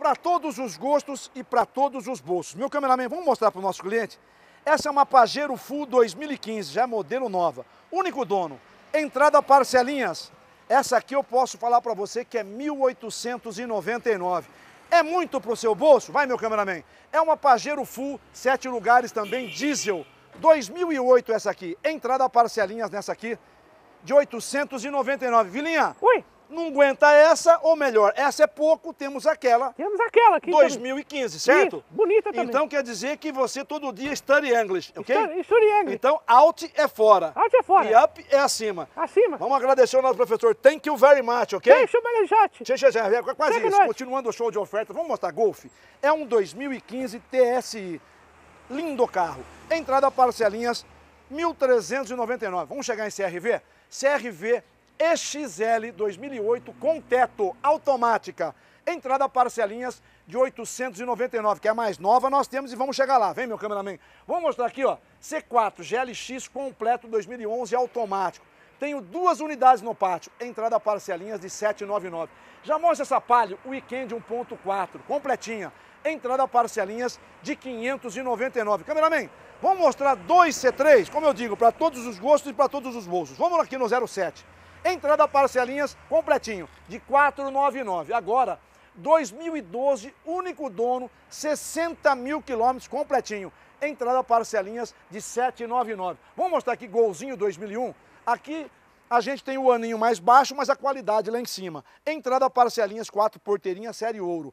para todos os gostos e para todos os bolsos. Meu cameraman, vamos mostrar para o nosso cliente? Essa é uma Pajero Full 2015, já é modelo nova. Único dono, entrada parcelinhas. Essa aqui eu posso falar para você que é 1.899. É muito para o seu bolso? Vai, meu cameraman. É uma Pajero Full, sete lugares também, diesel. 2008 essa aqui, entrada parcelinhas nessa aqui, de 899. Vilinha, Ui não aguenta essa, ou melhor, essa é pouco, temos aquela. Temos aquela aqui. 2015, também. certo? Isso, bonita também. Então quer dizer que você todo dia study English, ok? Study, English. Então out é fora. Out é fora. E up é acima. Acima. Vamos agradecer ao nosso professor. Thank you very much, ok? Thank you very much. Tchê, tchê, é Quase isso. Continuando o show de oferta, vamos mostrar golfe. É um 2015 TSI. Lindo carro. Entrada parcelinhas 1.399. Vamos chegar em CRV? CRV EXL 2008 com teto automática. Entrada parcelinhas de 899, que é a mais nova, nós temos e vamos chegar lá. Vem, meu cameraman. Vamos mostrar aqui, ó. C4 GLX completo 2011 automático. Tenho duas unidades no pátio, entrada parcelinhas de 799. Já mostra essa o Weekend 1.4, completinha. Entrada parcelinhas de 599. Cameraman, vamos mostrar dois C3, como eu digo, para todos os gostos e para todos os bolsos. Vamos aqui no 07. Entrada parcelinhas completinho, de 499. Agora, 2012, único dono, 60 mil quilômetros completinho. Entrada parcelinhas de 799. Vamos mostrar aqui Golzinho 2001. Aqui a gente tem o aninho mais baixo, mas a qualidade lá em cima. Entrada parcelinhas, quatro porteirinhas, série ouro.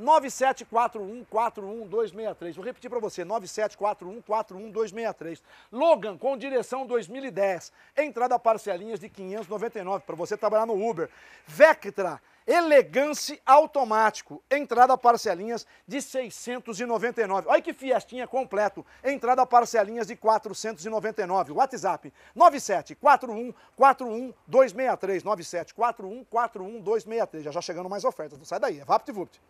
9741-41263. Vou repetir para você, 9741-41263. Logan, com direção 2010. Entrada parcelinhas de 599 para você trabalhar no Uber. Vectra, elegance automático. Entrada parcelinhas de 699. Olha que fiestinha completo. Entrada parcelinhas de 499. WhatsApp 9741-41263. 9741-41263. Já já chegando mais ofertas. Não sai daí, é VaptVupt.